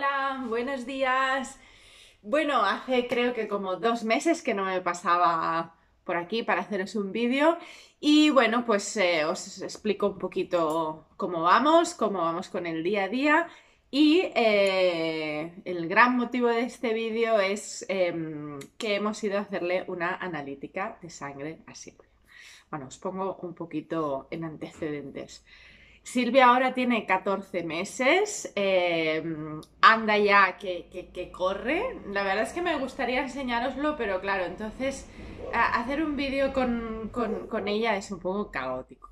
Hola, buenos días. Bueno, hace creo que como dos meses que no me pasaba por aquí para haceros un vídeo y bueno, pues eh, os explico un poquito cómo vamos, cómo vamos con el día a día y eh, el gran motivo de este vídeo es em, que hemos ido a hacerle una analítica de sangre a Silvia. Bueno, os pongo un poquito en antecedentes. Silvia ahora tiene 14 meses, eh, anda ya que, corre. La verdad es que me gustaría enseñároslo, pero claro, entonces hacer un vídeo con, ella es un poco caótico.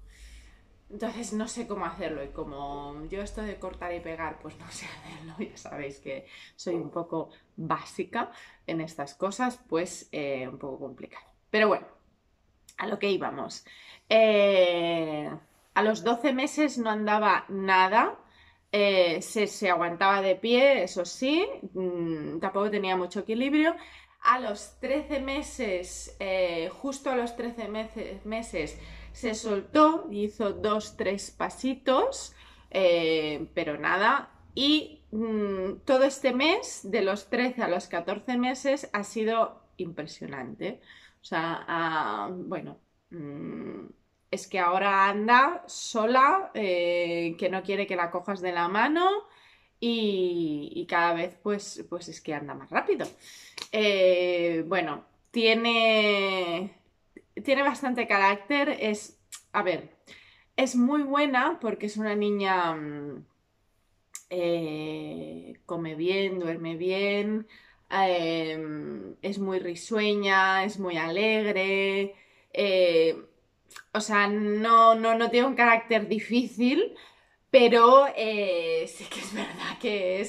Entonces no sé cómo hacerlo y como yo esto de cortar y pegar, pues no sé hacerlo, ya sabéis que soy un poco básica en estas cosas, pues eh, un poco complicado. Pero bueno, a lo que íbamos. Eh, a los 12 meses no andaba nada, eh, se, aguantaba de pie, eso sí, mm, tampoco tenía mucho equilibrio. A los 13 meses, eh, justo a los 13 meses, se soltó, hizo dos, tres pasitos, eh, pero nada. Y mm, todo este mes, de los 13 a los 14 meses, ha sido impresionante. O sea, bueno, mm, es que ahora anda sola, eh, que no quiere que la cojas de la mano y, cada vez pues, pues es que anda más rápido. Eh, bueno, tiene, tiene bastante carácter, es, a ver, es muy buena porque es una niña... Mm, eh, come bien, duerme bien, es muy risueña, es muy alegre, eh, o sea, no, tiene un carácter difícil, pero eh, sí que es verdad que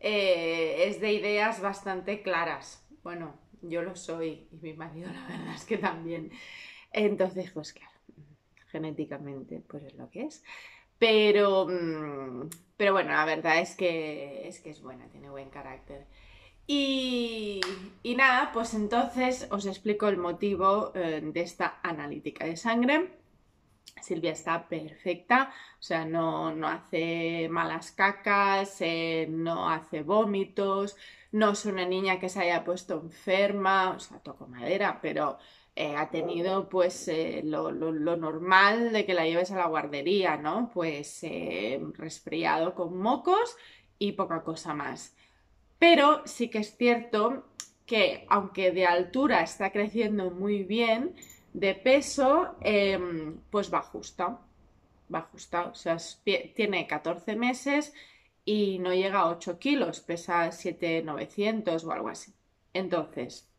eh, es, de ideas bastante claras. Bueno, yo lo soy y mi marido la verdad es que también. Entonces, pues claro, genéticamente pues es lo que es. Pero, mm, bueno, la verdad es que es, que es buena, tiene buen carácter. Y, nada, pues entonces os explico el motivo eh, de esta analítica de sangre. Silvia está perfecta, o sea, no, hace malas cacas, eh, no hace vómitos, no es una niña que se haya puesto enferma, o sea, toco madera, pero eh, ha tenido pues lo, normal de que la lleves a la guardería, ¿no? Pues resfriado con mocos y poca cosa más. Pero sí que es cierto que aunque de altura está creciendo muy bien, de peso em, pues va justo va justa, o sea, tiene 14 meses y no llega a 8 kilos, pesa 7,900 o algo así. Entonces,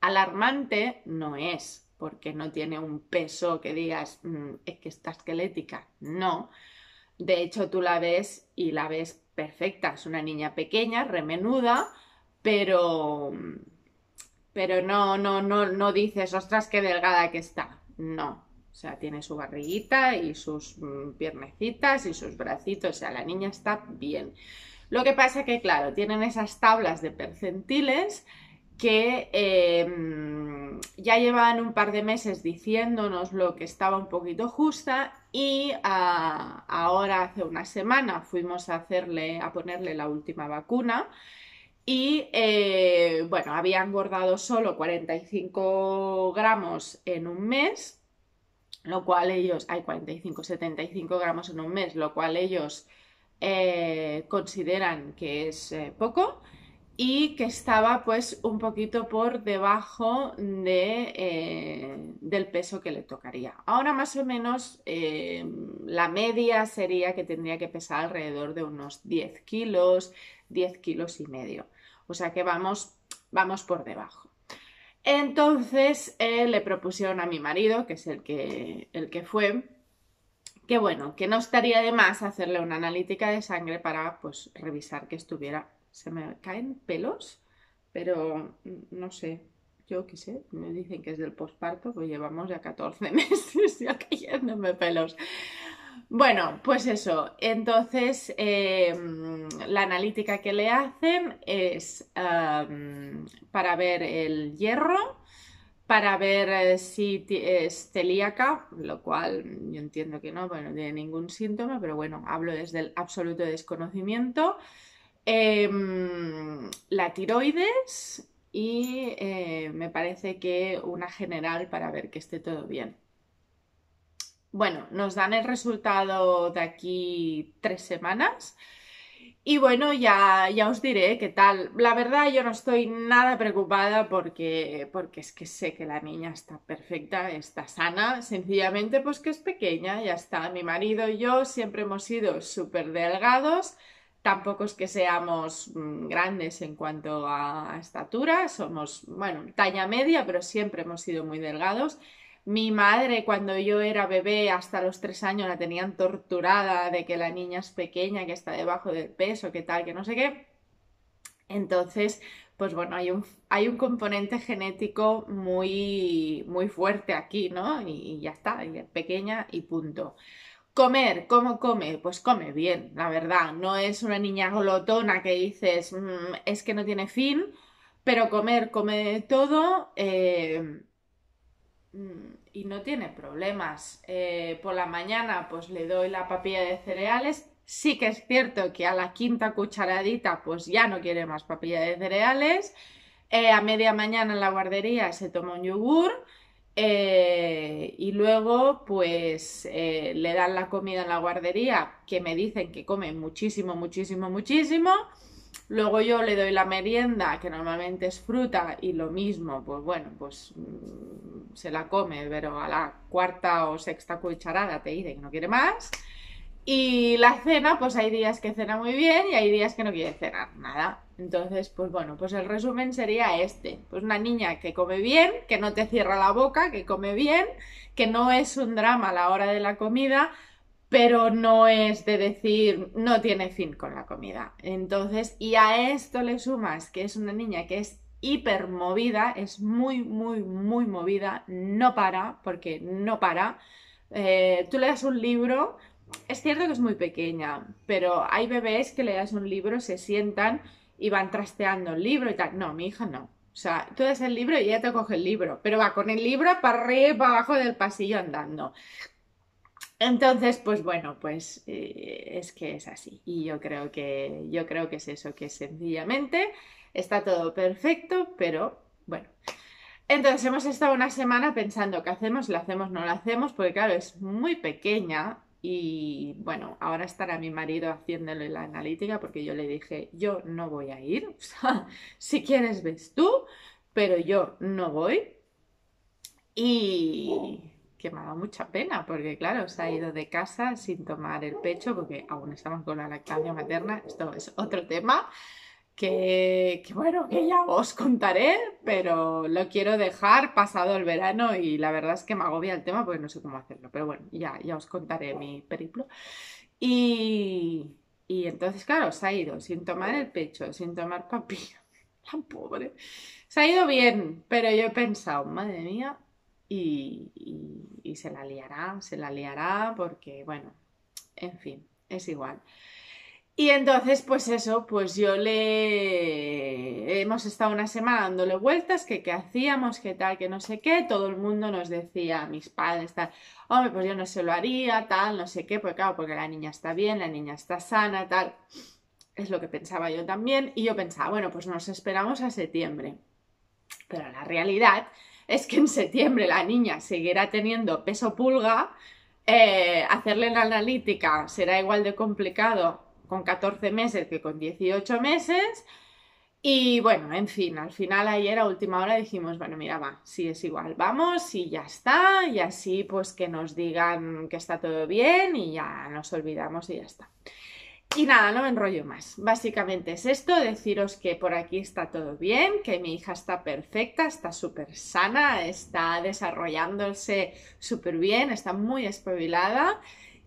alarmante no es, porque no tiene un peso que digas, mm, es que está esquelética, no. De hecho, tú la ves y la ves perfecta. Es una niña pequeña, remenuda, pero. Pero no, no, no, no dices, ostras, qué delgada que está. No. O sea, tiene su barriguita y sus mm, piernecitas y sus bracitos. O sea, la niña está bien. Lo que pasa que, claro, tienen esas tablas de percentiles que em, ya llevan un par de meses diciéndonos lo que estaba un poquito justa y ah, ahora hace una semana fuimos a hacerle a ponerle la última vacuna y eh, bueno habían engordado solo 45 gramos en un mes lo cual ellos hay 45 75 gramos en un mes lo cual ellos eh, consideran que es eh, poco y que estaba pues un poquito por debajo de, eh, del peso que le tocaría. Ahora más o menos eh, la media sería que tendría que pesar alrededor de unos 10 kilos, 10 kilos y medio. O sea que vamos, vamos por debajo. Entonces eh, le propusieron a mi marido, que es el que, el que fue, que bueno, que no estaría de más hacerle una analítica de sangre para pues revisar que estuviera se me caen pelos, pero mm, no sé, yo qué sé, me dicen que es del posparto, pues llevamos ya 14 meses ya cayéndome pelos. Bueno, pues eso, entonces em, la analítica que le hacen es para ver el hierro, para ver eh, si es celíaca, lo cual yo entiendo que no, bueno, no tiene ningún síntoma, pero bueno, hablo desde el absoluto desconocimiento. Em, la tiroides y eh, me parece que una general para ver que esté todo bien. Bueno, nos dan el resultado de aquí tres semanas. Y bueno, ya, ya os diré qué tal. La verdad, yo no estoy nada preocupada porque, porque es que sé que la niña está perfecta, está sana, sencillamente pues que es pequeña, ya está. Mi marido y yo siempre hemos sido súper delgados, Tampoco es que seamos mm, grandes en cuanto a estatura, somos, bueno, talla media, pero siempre hemos sido muy delgados. Mi madre, cuando yo era bebé, hasta los tres años, la tenían torturada de que la niña es pequeña, que está debajo del peso, que tal, que no sé qué. Entonces, pues bueno, hay un, hay un componente genético muy, muy fuerte aquí, ¿no? Y, ya está, pequeña y punto. Comer, ¿cómo come? Pues come bien, la verdad. No es una niña golotona que dices, mm, es que no tiene fin, pero comer, come todo eh, mm, y no tiene problemas. Eh, por la mañana pues le doy la papilla de cereales. Sí que es cierto que a la quinta cucharadita pues ya no quiere más papilla de cereales. Eh, a media mañana en la guardería se toma un yogur eh, y luego, pues eh, le dan la comida en la guardería, que me dicen que come muchísimo, muchísimo, muchísimo. Luego yo le doy la merienda, que normalmente es fruta, y lo mismo, pues bueno, pues mm, se la come, pero a la cuarta o sexta cucharada te dice que no quiere más. Y la cena, pues hay días que cena muy bien y hay días que no quiere cenar nada. Entonces, pues bueno, pues el resumen sería este. Pues una niña que come bien, que no te cierra la boca, que come bien, que no es un drama a la hora de la comida, pero no es de decir no tiene fin con la comida. Entonces, y a esto le sumas que es una niña que es hipermovida, es muy, muy, muy movida, no para, porque no para. Eh, tú le das un libro, es cierto que es muy pequeña, pero hay bebés que le das un libro, se sientan y van trasteando el libro y tal. No, mi hija no. O sea, tú das el libro y ella te coge el libro, pero va con el libro para arriba y para abajo del pasillo andando. Entonces, pues bueno, pues eh, es que es así. Y yo creo que, yo creo que es eso, que sencillamente está todo perfecto, pero bueno. Entonces hemos estado una semana pensando qué hacemos, lo hacemos, no lo hacemos, porque claro, es muy pequeña, y bueno, ahora estará mi marido haciéndole la analítica porque yo le dije, yo no voy a ir, si quieres ves tú, pero yo no voy. Y que me ha dado mucha pena porque claro, se ha ido de casa sin tomar el pecho porque aún estamos con la lactancia materna, esto es otro tema que, bueno, que ya os contaré, pero lo quiero dejar pasado el verano y la verdad es que me agobia el tema porque no sé cómo hacerlo, pero bueno, ya, ya os contaré mi periplo. Y, y entonces, claro, se ha ido sin tomar el pecho, sin tomar papilla, la pobre. Se ha ido bien, pero yo he pensado, madre mía, y, y se la liará, se la liará porque, bueno, en fin, es igual. Y entonces, pues eso, pues yo le hemos estado una semana dándole vueltas, que qué hacíamos, qué tal, que no sé qué, todo el mundo nos decía, mis padres, tal, hombre, pues yo no se lo haría, tal, no sé qué, pues claro, porque la niña está bien, la niña está sana, tal, es lo que pensaba yo también, y yo pensaba, bueno, pues nos esperamos a septiembre, pero la realidad es que en septiembre la niña seguirá teniendo peso pulga, eh, hacerle la analítica será igual de complicado con 14 meses que con 18 meses. Y bueno, en fin, al final ayer a última hora dijimos, bueno, mira, va, si es igual, vamos y ya está, y así pues que nos digan que está todo bien y ya nos olvidamos y ya está. Y nada, no me enrollo más. Básicamente es esto, deciros que por aquí está todo bien, que mi hija está perfecta, está súper sana, está desarrollándose súper bien, está muy espabilada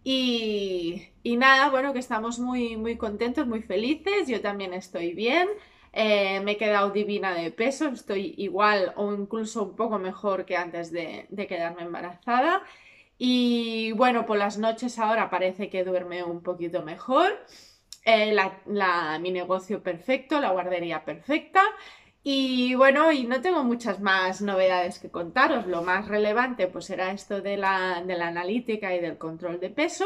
y, nada, bueno, que estamos muy, muy contentos, muy felices. Yo también estoy bien. Eh, me he quedado divina de peso. Estoy igual o incluso un poco mejor que antes de, quedarme embarazada. Y bueno, por las noches ahora parece que duerme un poquito mejor. Eh, la, mi negocio perfecto, la guardería perfecta. Y bueno, y no tengo muchas más novedades que contaros. Lo más relevante pues era esto de la, analítica y del control de peso.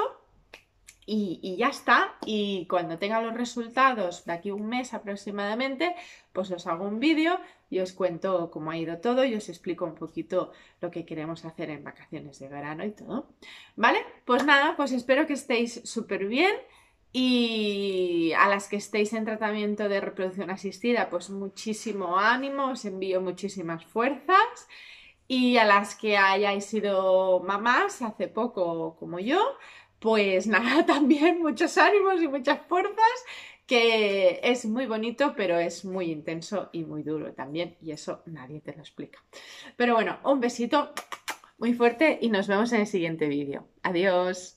Y, ya está. Y cuando tenga los resultados de aquí un mes aproximadamente, pues os hago un vídeo y os cuento cómo ha ido todo y os explico un poquito lo que queremos hacer en vacaciones de verano y todo. ¿Vale? Pues nada, pues espero que estéis súper bien. Y a las que estéis en tratamiento de reproducción asistida, pues muchísimo ánimo, os envío muchísimas fuerzas. Y a las que hayáis sido mamás hace poco como yo, pues nada, también muchos ánimos y muchas fuerzas, que es muy bonito, pero es muy intenso y muy duro también, y eso nadie te lo explica. Pero bueno, un besito muy fuerte y nos vemos en el siguiente vídeo. Adiós.